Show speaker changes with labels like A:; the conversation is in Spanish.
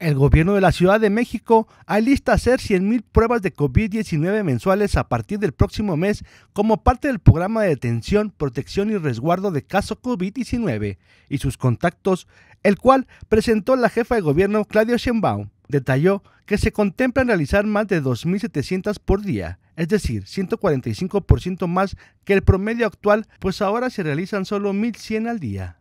A: El gobierno de la Ciudad de México alista hacer 100.000 pruebas de COVID-19 mensuales a partir del próximo mes como parte del programa de detención, protección y resguardo de caso COVID-19 y sus contactos, el cual presentó la jefa de gobierno Claudia Sheinbaum. Detalló que se contemplan realizar más de 2.700 por día, es decir, 145% más que el promedio actual, pues ahora se realizan solo 1.100 al día.